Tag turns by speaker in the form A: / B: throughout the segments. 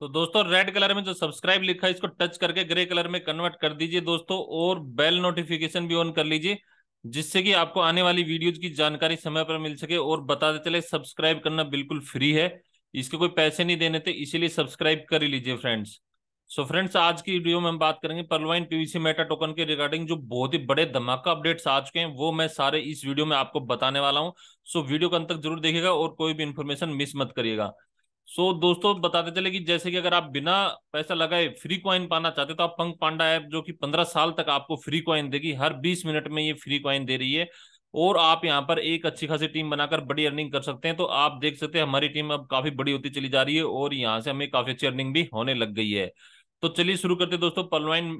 A: तो दोस्तों red colour में जो सब्सक्राइब लिखा है इसको टच करके ग्रे कलर में कन्वर्ट कर दीजिए दोस्तों और बेल नोटिफिकेशन भी ऑन कर लीजिए जिससे कि आपको आने वाली वीडियोज की जानकारी समय पर मिल सके और बताते चले सब्सक्राइब करना बिल्कुल फ्री है इसके कोई पैसे नहीं देने थे इसीलिए सब्सक्राइब कर ही लीजिए फ्रेंड्स सो so फ्रेंड्स आज की वीडियो में हम बात करेंगे परलवाइन पीवीसी मेटा टोकन के रिगार्डिंग जो बहुत ही बड़े धमाका अपडेट्स आ चुके हैं वो मैं सारे इस वीडियो में आपको बताने वाला हूं सो so वीडियो को अंत तक जरूर देखिएगा और कोई भी इन्फॉर्मेशन मिस मत करिएगा सो so, दोस्तों बताते चले कि जैसे कि अगर आप बिना पैसा लगाए फ्री कॉइन पाना चाहते तो आप पंख पांडा ऐप जो कि पंद्रह साल तक आपको फ्री कॉइन देगी हर बीस मिनट में ये फ्री कॉइन दे रही है और आप यहाँ पर एक अच्छी खासी टीम बनाकर बड़ी अर्निंग कर सकते हैं तो आप देख सकते हैं हमारी टीम अब काफी बड़ी होती चली जा रही है और यहाँ से हमें काफी अच्छी अर्निंग भी होने लग गई है तो चलिए शुरू करते दोस्तों पलवाइन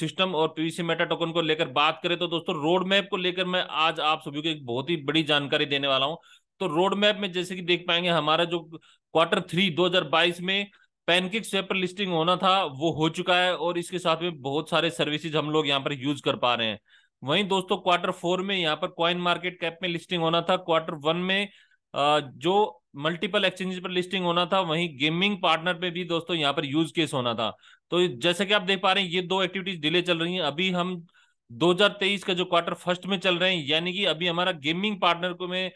A: सिस्टम और पीवीसी मेटा टोकन को लेकर बात करें तो दोस्तों रोड मैप को लेकर मैं आज आप सभी को एक बहुत ही बड़ी जानकारी देने वाला हूँ तो रोड मैप में जैसे कि देख पाएंगे हमारा जो क्वार्टर थ्री 2022 में पैनकेक स्वैप पर लिस्टिंग होना था वो हो चुका है और इसके साथ में बहुत सारे सर्विसेज हम लोग यहाँ पर यूज कर पा रहे हैं वहीं दोस्तों क्वार्टर फोर में यहाँ पर कॉइन मार्केट कैप में लिस्टिंग होना था क्वार्टर वन में जो मल्टीपल एक्सचेंजेस पर लिस्टिंग होना था वहीं गेमिंग पार्टनर पे भी दोस्तों यहाँ पर यूज केस होना था तो जैसे कि आप देख पा रहे हैं ये दो एक्टिविटीज डिले चल रही हैं अभी हम 2023 का जो क्वार्टर फर्स्ट में चल रहे हैं यानी कि अभी हमारा गेमिंग पार्टनर को में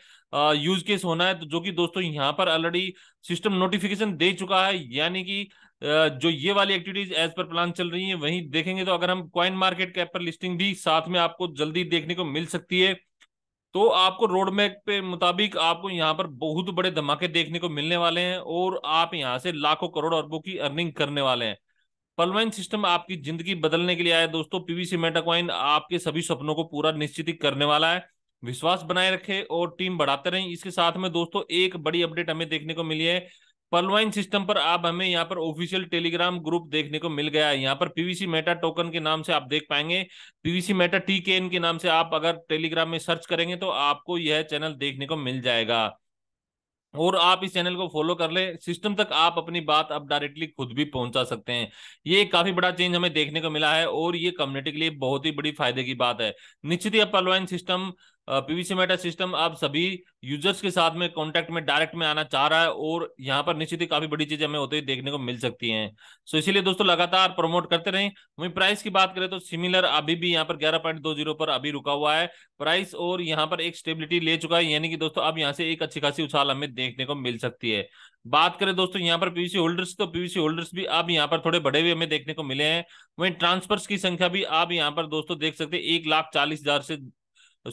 A: यूज केस होना है तो जो कि दोस्तों यहाँ पर ऑलरेडी सिस्टम नोटिफिकेशन दे चुका है यानी कि जो ये वाली एक्टिविटीज एज पर प्लान चल रही है वहीं देखेंगे तो अगर हम क्वाइन मार्केट कैप पर लिस्टिंग भी साथ में आपको जल्दी देखने को मिल सकती है तो आपको रोड मैप के मुताबिक आपको यहाँ पर बहुत बड़े धमाके देखने को मिलने वाले हैं और आप यहाँ से लाखों करोड़ अरबों की अर्निंग करने वाले हैं पलवाइन सिस्टम आपकी जिंदगी बदलने के लिए आया दोस्तों पीवीसी मेटाक्वाइन आपके सभी सपनों को पूरा निश्चित करने वाला है विश्वास बनाए रखें और टीम बढ़ाते रहें इसके साथ में दोस्तों एक बड़ी अपडेट हमें देखने को मिली है पलवाइन सिस्टम पर आप हमें यहाँ पर ऑफिशियल टेलीग्राम ग्रुप देखने को मिल गया है यहाँ पर पीवीसी मेटा टोकन के नाम से आप देख पाएंगे पीवीसी मेटा टी के नाम से आप अगर टेलीग्राम में सर्च करेंगे तो आपको यह चैनल देखने को मिल जाएगा और आप इस चैनल को फॉलो कर ले सिस्टम तक आप अपनी बात अब डायरेक्टली खुद भी पहुंचा सकते हैं ये काफी बड़ा चेंज हमें देखने को मिला है और ये कम्युनिटी के लिए बहुत ही बड़ी फायदे की बात है निश्चित ही अपलवाइन सिस्टम पीवीसी मेटा सिस्टम आप सभी यूजर्स के साथ में कांटेक्ट में डायरेक्ट में आना चाह रहा है और यहाँ पर निश्चित ही काफी बड़ी चीजें हमें होती ही देखने को मिल सकती हैं सो इसीलिए दोस्तों लगातार प्रमोट करते रहें वहीं प्राइस की बात करें तो सिमिलर अभी भी यहाँ पर ग्यारह पॉइंट दो जीरो पर अभी रुका हुआ है प्राइस और यहाँ पर एक स्टेबिलिटी ले चुका है यानी कि दोस्तों अब यहाँ से एक अच्छी खासी उछाल हमें देखने को मिल सकती है बात करें दोस्तों यहाँ पर पीवीसी होल्डर्स तो पीवीसी होल्डर्स भी अब यहाँ पर थोड़े बड़े हुए हमें देखने को मिले हैं वहीं ट्रांसफर्स की संख्या भी आप यहाँ पर दोस्तों देख सकते हैं एक लाख चालीस हजार से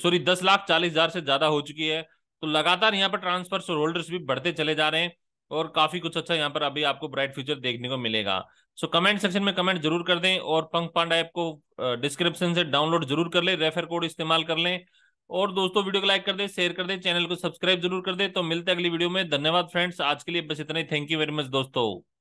A: सॉरी दस लाख चालीस हजार से ज्यादा हो चुकी है तो लगातार यहाँ पर ट्रांसफर शेयर होल्डर्स भी बढ़ते चले जा रहे हैं और काफी कुछ अच्छा यहाँ पर अभी आपको ब्राइट फ्यूचर देखने को मिलेगा सो कमेंट सेक्शन में कमेंट जरूर कर दें और पंख पांडा ऐप को डिस्क्रिप्शन से डाउनलोड जरूर कर लें रेफर कोड इस्तेमाल कर लें और दोस्तों वीडियो को लाइक कर दें शेयर कर दें चैनल को सब्सक्राइब जरूर कर दें तो मिलते हैं अगली वीडियो में धन्यवाद फ्रेंड्स आज के लिए बस इतना ही थैंक यू वेरी मच दोस्तों